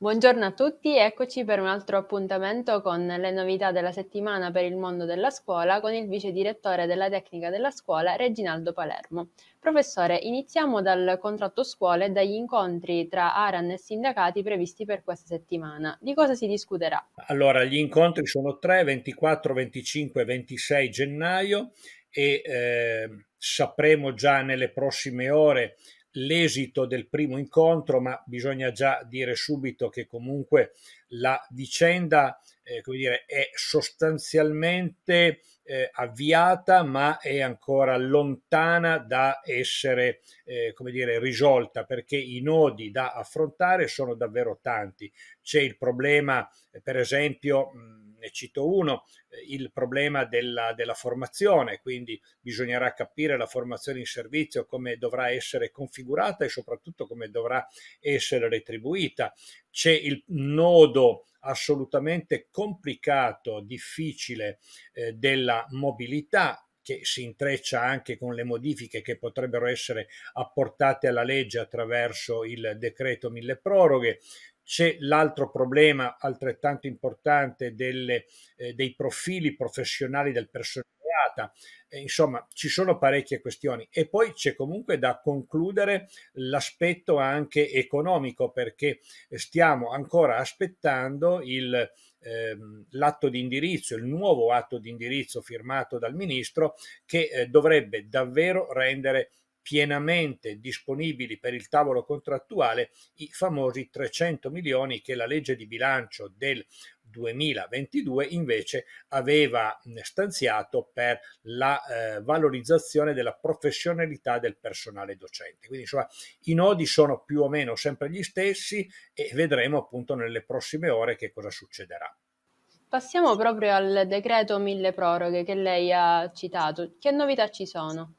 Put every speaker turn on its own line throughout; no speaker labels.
Buongiorno a tutti, eccoci per un altro appuntamento con le novità della settimana per il mondo della scuola con il vice direttore della tecnica della scuola Reginaldo Palermo. Professore, iniziamo dal contratto scuola e dagli incontri tra ARAN e sindacati previsti per questa settimana. Di cosa si discuterà?
Allora, gli incontri sono tre, 24, 25 e 26 gennaio e eh, sapremo già nelle prossime ore l'esito del primo incontro, ma bisogna già dire subito che comunque la vicenda eh, come dire, è sostanzialmente eh, avviata, ma è ancora lontana da essere eh, come dire, risolta, perché i nodi da affrontare sono davvero tanti. C'è il problema, per esempio, mh, ne cito uno, eh, il problema della, della formazione, quindi bisognerà capire la formazione in servizio, come dovrà essere configurata e soprattutto come dovrà essere retribuita. C'è il nodo assolutamente complicato, difficile eh, della mobilità che si intreccia anche con le modifiche che potrebbero essere apportate alla legge attraverso il decreto mille proroghe. C'è l'altro problema altrettanto importante delle, eh, dei profili professionali del personale eh, insomma, ci sono parecchie questioni. E poi c'è comunque da concludere l'aspetto anche economico, perché eh, stiamo ancora aspettando il, ehm, l'atto di indirizzo, il nuovo atto di indirizzo firmato dal ministro, che eh, dovrebbe davvero rendere pienamente disponibili per il tavolo contrattuale i famosi 300 milioni che la legge di bilancio del 2022 invece aveva stanziato per la eh, valorizzazione della professionalità del personale docente. Quindi insomma i nodi sono più o meno sempre gli stessi e vedremo appunto nelle prossime ore che cosa succederà.
Passiamo proprio al decreto mille proroghe che lei ha citato. Che novità ci sono?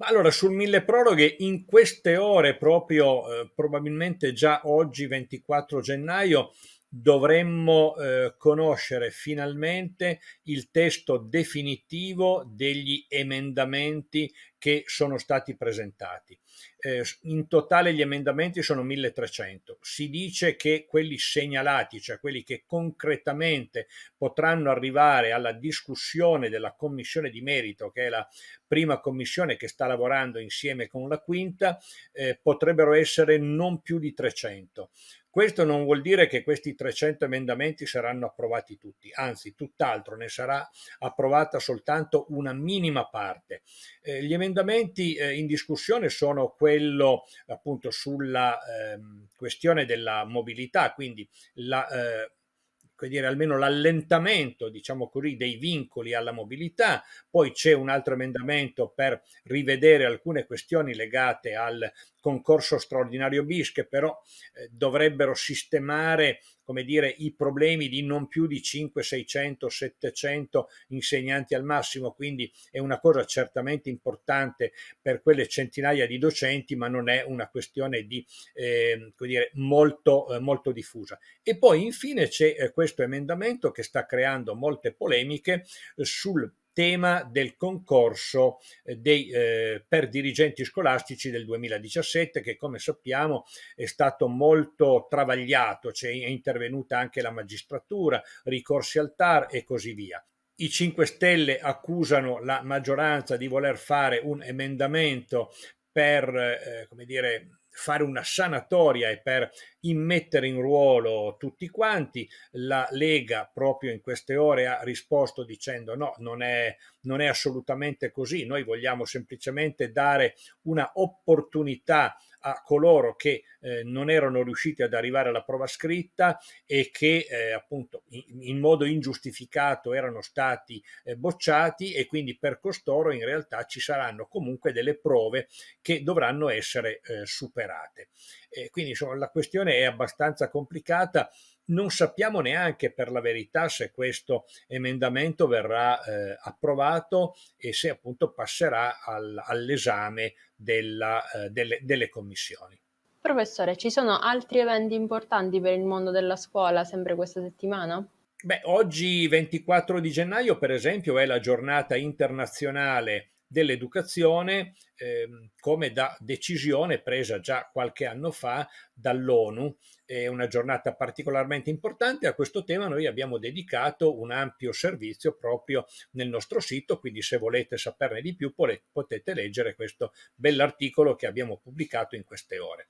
Ma allora, sul mille proroghe, in queste ore, proprio eh, probabilmente già oggi, 24 gennaio, dovremmo eh, conoscere finalmente il testo definitivo degli emendamenti che sono stati presentati. Eh, in totale gli emendamenti sono 1300. Si dice che quelli segnalati, cioè quelli che concretamente potranno arrivare alla discussione della commissione di merito, che è la prima commissione che sta lavorando insieme con la quinta, eh, potrebbero essere non più di 300. Questo non vuol dire che questi 300 emendamenti saranno approvati tutti, anzi tutt'altro, ne sarà approvata soltanto una minima parte. Eh, gli emendamenti emendamenti eh, in discussione sono quello appunto sulla eh, questione della mobilità, quindi la, eh, dire, almeno l'allentamento diciamo così, dei vincoli alla mobilità, poi c'è un altro emendamento per rivedere alcune questioni legate al concorso straordinario bis che però eh, dovrebbero sistemare come dire, i problemi di non più di 5, 600, 700 insegnanti al massimo, quindi è una cosa certamente importante per quelle centinaia di docenti, ma non è una questione di, eh, dire, molto, eh, molto, diffusa. E poi infine c'è eh, questo emendamento che sta creando molte polemiche eh, sul tema del concorso eh, dei, eh, per dirigenti scolastici del 2017 che come sappiamo è stato molto travagliato, cioè è intervenuta anche la magistratura, ricorsi al TAR e così via. I 5 Stelle accusano la maggioranza di voler fare un emendamento per eh, come dire, fare una sanatoria e per immettere in ruolo tutti quanti. La Lega proprio in queste ore ha risposto dicendo no, non è, non è assolutamente così, noi vogliamo semplicemente dare una opportunità a coloro che eh, non erano riusciti ad arrivare alla prova scritta e che eh, appunto in, in, modo ingiustificato erano stati eh, bocciati e quindi per costoro in realtà ci saranno comunque delle prove che dovranno essere eh, superate. Eh, quindi insomma, la questione è abbastanza complicata. Non sappiamo neanche per la verità se questo emendamento verrà eh, approvato e se appunto passerà al, all'esame della, eh, delle, delle commissioni.
Professore, ci sono altri eventi importanti per il mondo della scuola sempre questa settimana?
Beh, oggi 24 di gennaio, per esempio, è la giornata internazionale dell'educazione eh, come da decisione presa già qualche anno fa dall'ONU. È una giornata particolarmente importante, a questo tema noi abbiamo dedicato un ampio servizio proprio nel nostro sito, quindi se volete saperne di più potete leggere questo bell'articolo che abbiamo pubblicato in queste ore.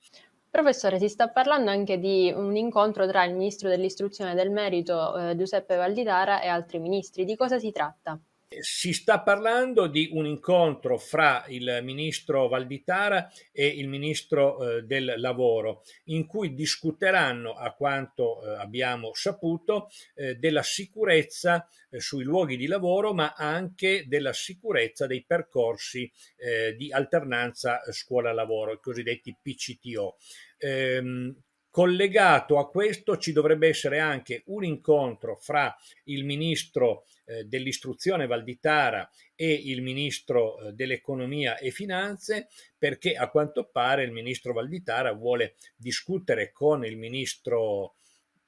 Professore, si sta parlando anche di un incontro tra il Ministro dell'Istruzione e del Merito eh, Giuseppe Valditara e altri ministri. Di cosa si tratta?
Si sta parlando di un incontro fra il ministro Valditara e il ministro eh, del lavoro in cui discuteranno, a quanto eh, abbiamo saputo, eh, della sicurezza eh, sui luoghi di lavoro ma anche della sicurezza dei percorsi eh, di alternanza eh, scuola-lavoro, i cosiddetti PCTO. Ehm, Collegato a questo ci dovrebbe essere anche un incontro fra il ministro eh, dell'istruzione Valditara e il ministro eh, dell'economia e finanze perché a quanto pare il ministro Valditara vuole discutere con il ministro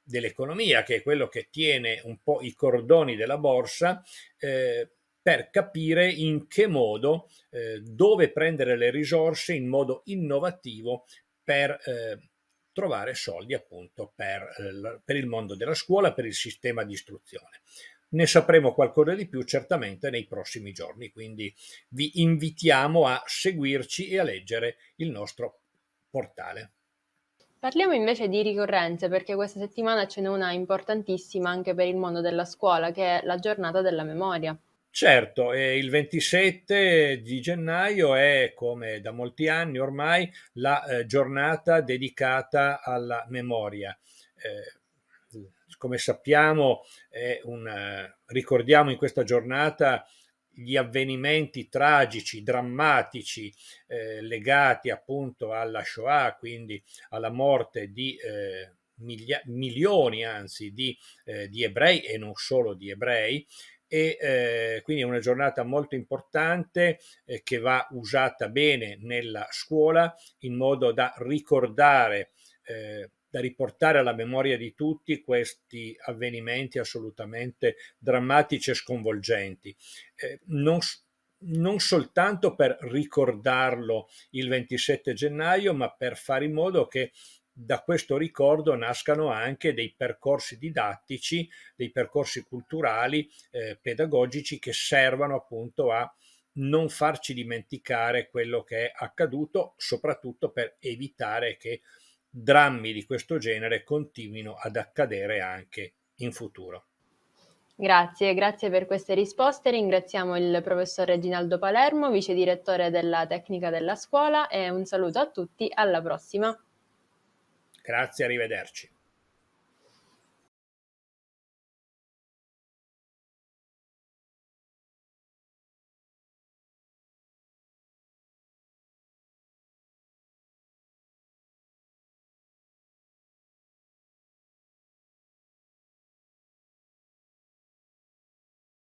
dell'economia che è quello che tiene un po' i cordoni della borsa eh, per capire in che modo, eh, dove prendere le risorse in modo innovativo per eh, trovare soldi appunto per, eh, per il mondo della scuola, per il sistema di istruzione. Ne sapremo qualcosa di più certamente nei prossimi giorni, quindi vi invitiamo a seguirci e a leggere il nostro portale.
Parliamo invece di ricorrenze perché questa settimana ce n'è una importantissima anche per il mondo della scuola che è la giornata della memoria.
Certo, eh, il 27 di gennaio è, come da molti anni ormai, la eh, giornata dedicata alla memoria. Eh, come sappiamo, un, ricordiamo in questa giornata gli avvenimenti tragici, drammatici eh, legati appunto alla Shoah, quindi alla morte di eh, Miglia- milioni anzi di, eh, di, ebrei e non solo di ebrei e eh, quindi è una giornata molto importante eh, che va usata bene nella scuola in modo da ricordare, eh, da riportare alla memoria di tutti questi avvenimenti assolutamente drammatici e sconvolgenti. Eh, non, non soltanto per ricordarlo il 27 gennaio, ma per fare in modo che da questo ricordo nascano anche dei percorsi didattici, dei percorsi culturali, eh, pedagogici che servano appunto a non farci dimenticare quello che è accaduto, soprattutto per evitare che drammi di questo genere continuino ad accadere anche in futuro.
Grazie, grazie per queste risposte. Ringraziamo il professor Reginaldo Palermo, vice direttore della tecnica della scuola e un saluto a tutti, alla prossima.
Grazie, arrivederci.